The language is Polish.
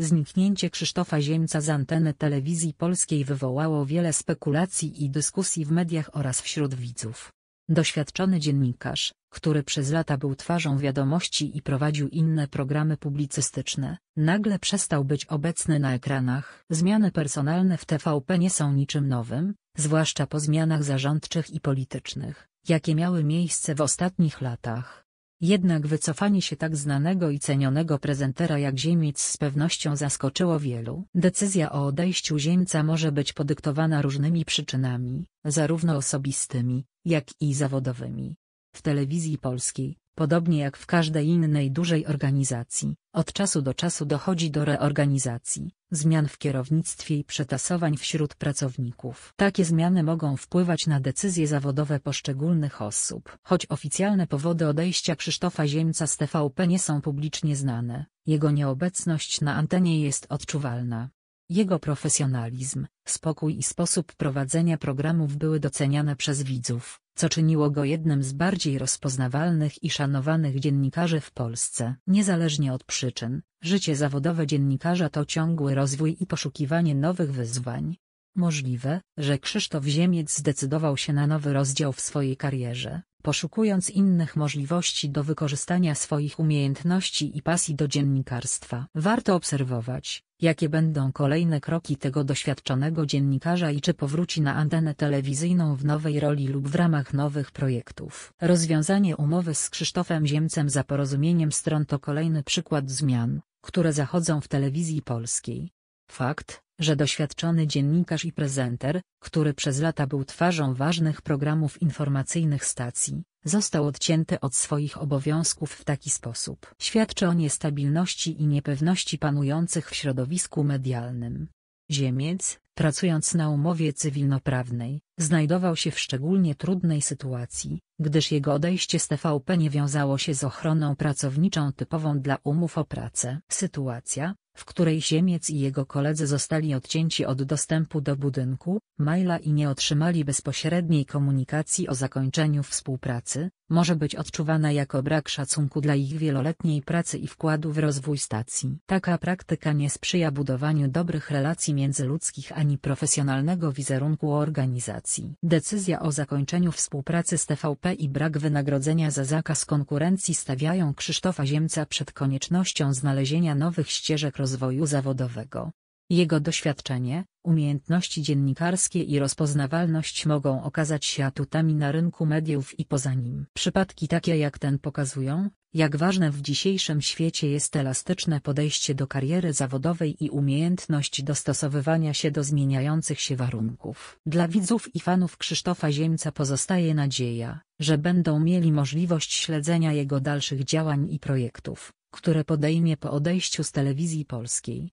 Zniknięcie Krzysztofa Ziemca z anteny telewizji polskiej wywołało wiele spekulacji i dyskusji w mediach oraz wśród widzów. Doświadczony dziennikarz, który przez lata był twarzą wiadomości i prowadził inne programy publicystyczne, nagle przestał być obecny na ekranach. Zmiany personalne w TVP nie są niczym nowym, zwłaszcza po zmianach zarządczych i politycznych, jakie miały miejsce w ostatnich latach. Jednak wycofanie się tak znanego i cenionego prezentera jak Ziemiec z pewnością zaskoczyło wielu. Decyzja o odejściu Ziemca może być podyktowana różnymi przyczynami, zarówno osobistymi, jak i zawodowymi. W telewizji polskiej, podobnie jak w każdej innej dużej organizacji, od czasu do czasu dochodzi do reorganizacji, zmian w kierownictwie i przetasowań wśród pracowników. Takie zmiany mogą wpływać na decyzje zawodowe poszczególnych osób. Choć oficjalne powody odejścia Krzysztofa Ziemca z TVP nie są publicznie znane, jego nieobecność na antenie jest odczuwalna. Jego profesjonalizm, spokój i sposób prowadzenia programów były doceniane przez widzów co czyniło go jednym z bardziej rozpoznawalnych i szanowanych dziennikarzy w Polsce. Niezależnie od przyczyn, życie zawodowe dziennikarza to ciągły rozwój i poszukiwanie nowych wyzwań. Możliwe, że Krzysztof Ziemiec zdecydował się na nowy rozdział w swojej karierze, poszukując innych możliwości do wykorzystania swoich umiejętności i pasji do dziennikarstwa. Warto obserwować, jakie będą kolejne kroki tego doświadczonego dziennikarza i czy powróci na antenę telewizyjną w nowej roli lub w ramach nowych projektów. Rozwiązanie umowy z Krzysztofem Ziemcem za porozumieniem stron to kolejny przykład zmian, które zachodzą w telewizji polskiej. Fakt, że doświadczony dziennikarz i prezenter, który przez lata był twarzą ważnych programów informacyjnych stacji, został odcięty od swoich obowiązków w taki sposób. Świadczy o niestabilności i niepewności panujących w środowisku medialnym. Ziemiec, pracując na umowie cywilnoprawnej, znajdował się w szczególnie trudnej sytuacji, gdyż jego odejście z TVP nie wiązało się z ochroną pracowniczą typową dla umów o pracę. Sytuacja, w której Ziemiec i jego koledzy zostali odcięci od dostępu do budynku, maila i nie otrzymali bezpośredniej komunikacji o zakończeniu współpracy, może być odczuwana jako brak szacunku dla ich wieloletniej pracy i wkładu w rozwój stacji. Taka praktyka nie sprzyja budowaniu dobrych relacji międzyludzkich ani profesjonalnego wizerunku organizacji. Decyzja o zakończeniu współpracy z TVP i brak wynagrodzenia za zakaz konkurencji stawiają Krzysztofa Ziemca przed koniecznością znalezienia nowych ścieżek rozwoju zawodowego. Jego doświadczenie, umiejętności dziennikarskie i rozpoznawalność mogą okazać się atutami na rynku mediów i poza nim. Przypadki takie jak ten pokazują, jak ważne w dzisiejszym świecie jest elastyczne podejście do kariery zawodowej i umiejętność dostosowywania się do zmieniających się warunków. Dla widzów i fanów Krzysztofa Ziemca pozostaje nadzieja, że będą mieli możliwość śledzenia jego dalszych działań i projektów które podejmie po odejściu z telewizji polskiej,